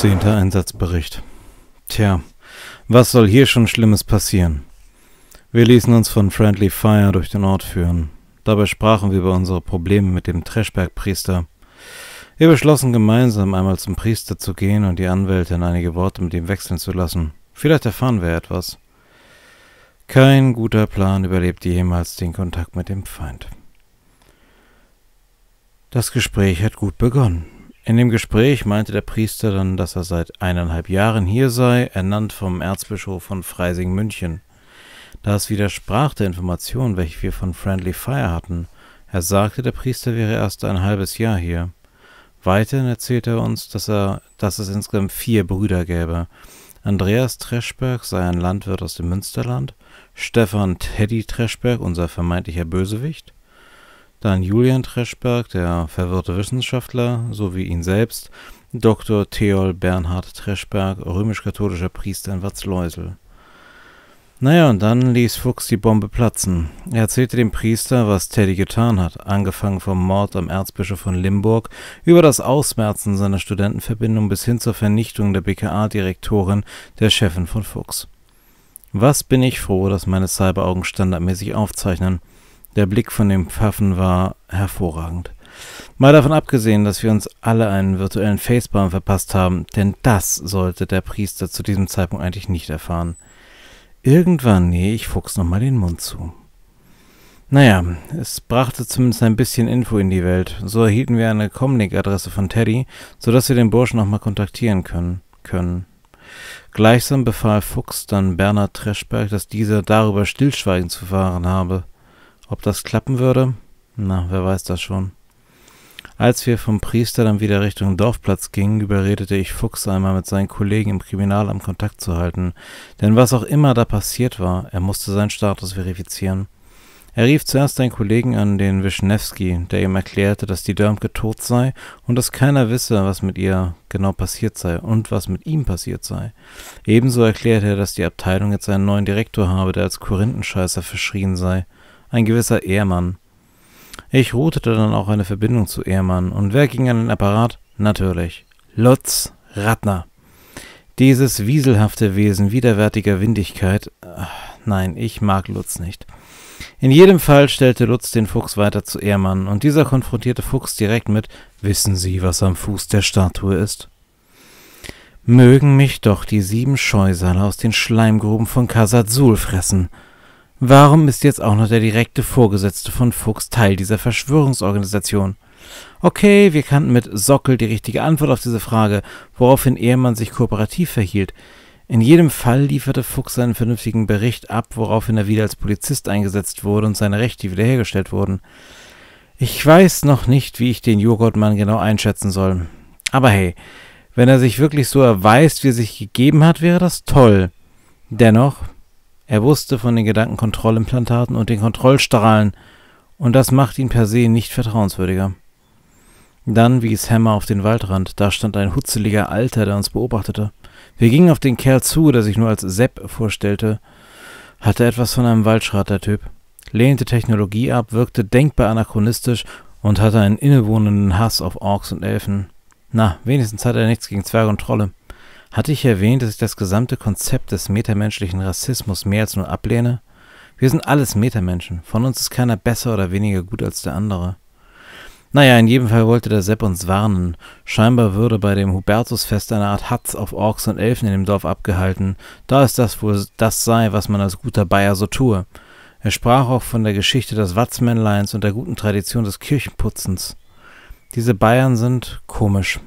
Zehnter Einsatzbericht. Tja, was soll hier schon Schlimmes passieren? Wir ließen uns von Friendly Fire durch den Ort führen. Dabei sprachen wir über unsere Probleme mit dem trashberg Wir beschlossen gemeinsam einmal zum Priester zu gehen und die Anwälte in einige Worte mit ihm wechseln zu lassen. Vielleicht erfahren wir etwas. Kein guter Plan überlebte jemals den Kontakt mit dem Feind. Das Gespräch hat gut begonnen. In dem Gespräch meinte der Priester dann, dass er seit eineinhalb Jahren hier sei, ernannt vom Erzbischof von Freising München. Das widersprach der Information, welche wir von Friendly Fire hatten. Er sagte, der Priester wäre erst ein halbes Jahr hier. Weiterhin erzählte er uns, dass, er, dass es insgesamt vier Brüder gäbe. Andreas Treschberg sei ein Landwirt aus dem Münsterland, Stefan Teddy Treschberg, unser vermeintlicher Bösewicht, dann Julian Treschberg, der verwirrte Wissenschaftler, sowie ihn selbst, Dr. Theol Bernhard Treschberg, römisch-katholischer Priester in Watzleusel. Naja, und dann ließ Fuchs die Bombe platzen. Er erzählte dem Priester, was Teddy getan hat, angefangen vom Mord am Erzbischof von Limburg über das Ausmerzen seiner Studentenverbindung bis hin zur Vernichtung der BKA-Direktorin, der Chefin von Fuchs. Was bin ich froh, dass meine Cyberaugen standardmäßig aufzeichnen. Der Blick von dem Pfaffen war hervorragend. Mal davon abgesehen, dass wir uns alle einen virtuellen Facebaum verpasst haben, denn das sollte der Priester zu diesem Zeitpunkt eigentlich nicht erfahren. Irgendwann nähe ich Fuchs nochmal den Mund zu. Naja, es brachte zumindest ein bisschen Info in die Welt. So erhielten wir eine Comlink-Adresse von Teddy, sodass wir den Burschen nochmal kontaktieren können. können. Gleichsam befahl Fuchs dann Bernhard Treschberg, dass dieser darüber stillschweigend zu fahren habe. Ob das klappen würde? Na, wer weiß das schon. Als wir vom Priester dann wieder Richtung Dorfplatz gingen, überredete ich Fuchs einmal mit seinen Kollegen im Kriminalamt Kontakt zu halten, denn was auch immer da passiert war, er musste seinen Status verifizieren. Er rief zuerst einen Kollegen an, den Wischnewski, der ihm erklärte, dass die Dörmke tot sei und dass keiner wisse, was mit ihr genau passiert sei und was mit ihm passiert sei. Ebenso erklärte er, dass die Abteilung jetzt einen neuen Direktor habe, der als Korinthenscheißer verschrien sei ein gewisser Ehrmann. Ich routete dann auch eine Verbindung zu Ehrmann. Und wer ging an den Apparat? Natürlich. Lutz Radner. Dieses wieselhafte Wesen widerwärtiger Windigkeit. Ach, nein, ich mag Lutz nicht. In jedem Fall stellte Lutz den Fuchs weiter zu Ehrmann, und dieser konfrontierte Fuchs direkt mit Wissen Sie, was am Fuß der Statue ist? Mögen mich doch die sieben Scheusale aus den Schleimgruben von Kasazul fressen, Warum ist jetzt auch noch der direkte Vorgesetzte von Fuchs Teil dieser Verschwörungsorganisation? Okay, wir kannten mit Sockel die richtige Antwort auf diese Frage, woraufhin Ehemann sich kooperativ verhielt. In jedem Fall lieferte Fuchs seinen vernünftigen Bericht ab, woraufhin er wieder als Polizist eingesetzt wurde und seine Rechte wiederhergestellt wurden. Ich weiß noch nicht, wie ich den Joghurtmann genau einschätzen soll. Aber hey, wenn er sich wirklich so erweist, wie er sich gegeben hat, wäre das toll. Dennoch, er wusste von den Gedankenkontrollimplantaten und den Kontrollstrahlen, und das macht ihn per se nicht vertrauenswürdiger. Dann wies Hammer auf den Waldrand, da stand ein hutzeliger Alter, der uns beobachtete. Wir gingen auf den Kerl zu, der sich nur als Sepp vorstellte, hatte etwas von einem Waldschrat der Typ, lehnte Technologie ab, wirkte denkbar anachronistisch und hatte einen innewohnenden Hass auf Orks und Elfen. Na, wenigstens hat er nichts gegen Zwerge und Trolle. Hatte ich erwähnt, dass ich das gesamte Konzept des metamenschlichen Rassismus mehr als nur ablehne? Wir sind alles Metamenschen. Von uns ist keiner besser oder weniger gut als der andere. Naja, in jedem Fall wollte der Sepp uns warnen. Scheinbar würde bei dem Hubertusfest eine Art Hatz auf Orks und Elfen in dem Dorf abgehalten, da es das wohl das sei, was man als guter Bayer so tue. Er sprach auch von der Geschichte des Watzmännleins und der guten Tradition des Kirchenputzens. Diese Bayern sind komisch.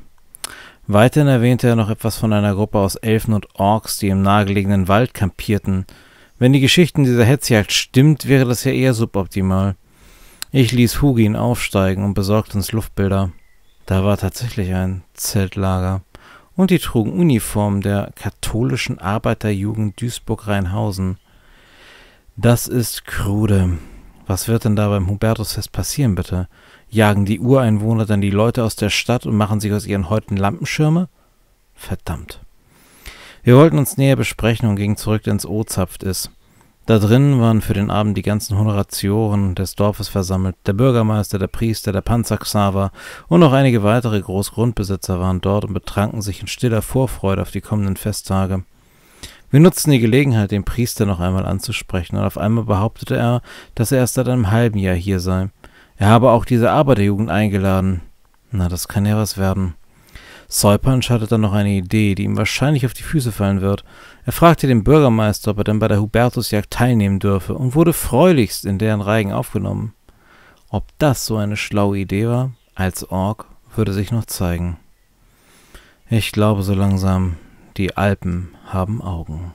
Weiterhin erwähnte er noch etwas von einer Gruppe aus Elfen und Orks, die im nahegelegenen Wald kampierten. Wenn die Geschichten dieser Hetzjagd stimmt, wäre das ja eher suboptimal. Ich ließ Hugin aufsteigen und besorgte uns Luftbilder. Da war tatsächlich ein Zeltlager. Und die trugen Uniformen der katholischen Arbeiterjugend Duisburg-Rheinhausen. Das ist krude. Was wird denn da beim Hubertusfest passieren, bitte? Jagen die Ureinwohner dann die Leute aus der Stadt und machen sich aus ihren Häuten Lampenschirme? Verdammt. Wir wollten uns näher besprechen und gingen zurück ins O-Zapft ist. Da drinnen waren für den Abend die ganzen Honoratioren des Dorfes versammelt. Der Bürgermeister, der Priester, der Panzerxaver und noch einige weitere Großgrundbesitzer waren dort und betranken sich in stiller Vorfreude auf die kommenden Festtage. Wir nutzten die Gelegenheit, den Priester noch einmal anzusprechen, und auf einmal behauptete er, dass er erst seit einem halben Jahr hier sei. Er habe auch diese Arbeiterjugend eingeladen. Na, das kann ja was werden. Seuper entscheidet dann noch eine Idee, die ihm wahrscheinlich auf die Füße fallen wird. Er fragte den Bürgermeister, ob er denn bei der Hubertusjagd teilnehmen dürfe und wurde freulichst in deren Reigen aufgenommen. Ob das so eine schlaue Idee war, als Ork, würde sich noch zeigen. Ich glaube so langsam, die Alpen haben Augen.